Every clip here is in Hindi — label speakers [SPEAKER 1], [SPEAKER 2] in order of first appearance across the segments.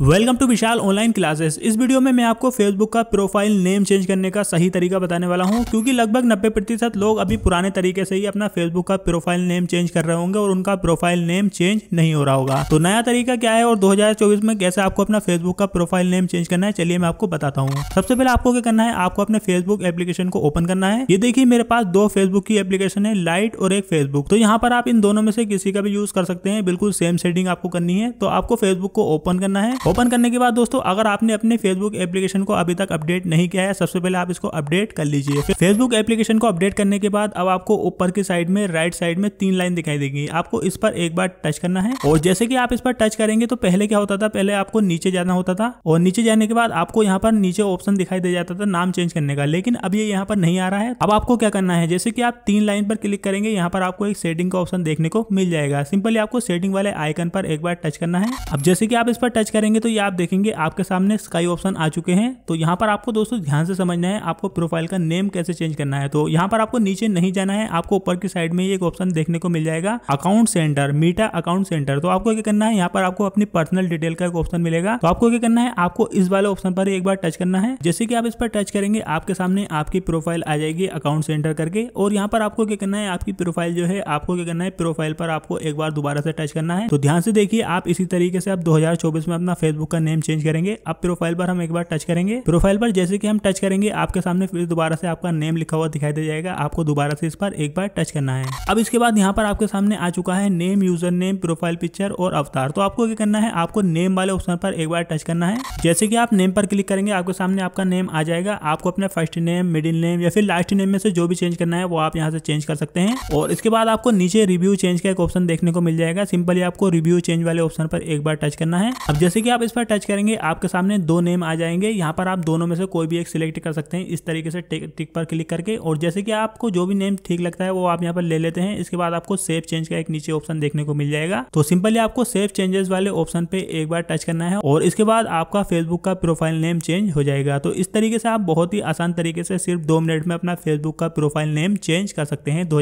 [SPEAKER 1] welcome to Vishal online classes इस वीडियो में मैं आपको फेसबुक का प्रोफाइल नेम चेंज करने का सही तरीका बताने वाला हूं क्योंकि लगभग 90 प्रतिशत लोग अभी पुराने तरीके से ही अपना फेसबुक का प्रोफाइल नेम चेंज कर रहे होंगे और उनका प्रोफाइल नेम चेंज नहीं हो रहा होगा तो नया तरीका क्या है और 2024 में कैसे आपको अपना फेसबुक का प्रोफाइल नेम चेंज करना है चलिए मैं आपको बताता हूँ सबसे पहले आपको क्या करना है आपको अपने फेसबुक एप्लीकेशन को ओपन करना है ये देखिए मेरे पास दो फेसबुक की एप्लीकेशन है लाइट और एक फेसबुक तो यहाँ पर आप इन दोनों में से किसी का भी यूज कर सकते हैं बिल्कुल सेम सेटिंग आपको करनी है तो आपको फेसबुक को ओपन करना है ओपन करने के बाद दोस्तों अगर आपने अपने फेसबुक एप्लीकेशन को अभी तक अपडेट नहीं किया है सबसे पहले आप इसको अपडेट कर लीजिए फेसबुक एप्लीकेशन को अपडेट करने के बाद अब आपको ऊपर की साइड में राइट साइड में तीन लाइन दिखाई देगी आपको इस पर एक बार टच करना है और जैसे की आप इस पर टच करेंगे तो पहले क्या होता था पहले आपको नीचे जाना होता था और नीचे जाने के बाद आपको यहाँ पर नीचे ऑप्शन दिखाई दे जाता था नाम चेंज करने का लेकिन अब ये यहाँ पर नहीं आ रहा है अब आपको क्या करना है जैसे कि आप तीन लाइन पर क्लिक करेंगे यहाँ पर आपको एक सेटिंग का ऑप्शन देखने को मिल जाएगा सिंपली आपको सेटिंग वाले आइकन पर एक बार टच करना है अब जैसे कि आप इस पर टच करेंगे करेंगे तो ये आप देखेंगे आपके सामने स्काई ऑप्शन आ चुके हैं तो यहाँ पर आपको दोस्तों ध्यान से समझना है आपको प्रोफाइल का नेम कैसे चेंज करना है तो यहाँ पर आपको नीचे नहीं जाना है आपको ऊपर की साइड में एक ऑप्शन देखने को मिल जाएगा account center Meta account center तो आपको क्या करना है यहाँ पर आपको अपनी पर्सनल डिटेल का एक ऑप्शन मिलेगा तो आपको क्या करना है आपको इस वाले ऑप्शन पर एक बार टच करना है जैसे कि आप इस पर टच करेंगे आपके सामने आपकी प्रोफाइल आ जाएगी अकाउंट सेंटर करके और यहाँ पर आपको क्या करना है आपकी प्रोफाइल जो है आपको क्या करना है प्रोफाइल पर आपको एक बार दोबारा से टच करना है तो ध्यान से देखिए आप इसी तरीके से आप 2024 में अपना फेसबुक का नेम चेंज करेंगे अब प्रोफाइल पर हम एक बार टच करेंगे प्रोफाइल पर जैसे कि हम टच करेंगे आपके सामने फिर दोबारा से आपका नेम लिखा हुआ दिखाई दे जाएगा आपको दोबारा से इस पर एक बार टच करना है अब इसके बाद यहाँ पर आपके सामने आ चुका है name user name profile picture और अवतार तो आपको क्या करना है आपको नेम वाले ऑप्शन पर एक बार टच करना है जैसे कि आप नेम पर क्लिक करेंगे आपके सामने आपका नेम आ जाएगा आपको अपने फर्स्ट नेम मिडिल नेम या फिर लास्ट नेम में से जो भी चेंज करना है वो आप यहाँ से चेंज कर सकते हैं और इसके बाद आपको नीचे रिव्यू चेंज का एक ऑप्शन देखने को मिल जाएगा सिंपली आपको रिव्यू चेंज वाले ऑप्शन पर एक बार टच करना है अब जैसे कि आप इस पर टच करेंगे आपके सामने दो नेम आ जाएंगे यहाँ पर आप दोनों में से कोई भी एक सिलेक्ट कर सकते हैं इस तरीके से टिक पर क्लिक करके और जैसे कि आपको जो भी नेम ठीक लगता है वो आप यहाँ पर ले लेते हैं इसके बाद आपको सेव चेंज का एक नीचे ऑप्शन देखने को मिल जाएगा तो सिंपली आपको सेव चेंजेस वाले ऑप्शन पे एक बार टच करना है और इसके बाद आपका फेसबुक का प्रोफाइल नेम चेंज हो जाएगा तो इस तरीके से आप बहुत ही आसान तरीके से सिर्फ दो मिनट में अपना फेसबुक का प्रोफाइल नेम चेंज कर सकते हैं दो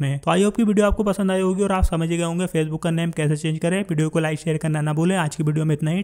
[SPEAKER 1] में तो आई होप की वीडियो आपको पसंद आई होगी और आप समझ गए होंगे फेसबुक का नेम कैसे चेंज करें वीडियो को लाइक शेयर करना ना भूलें आज की वीडियो में इतना ही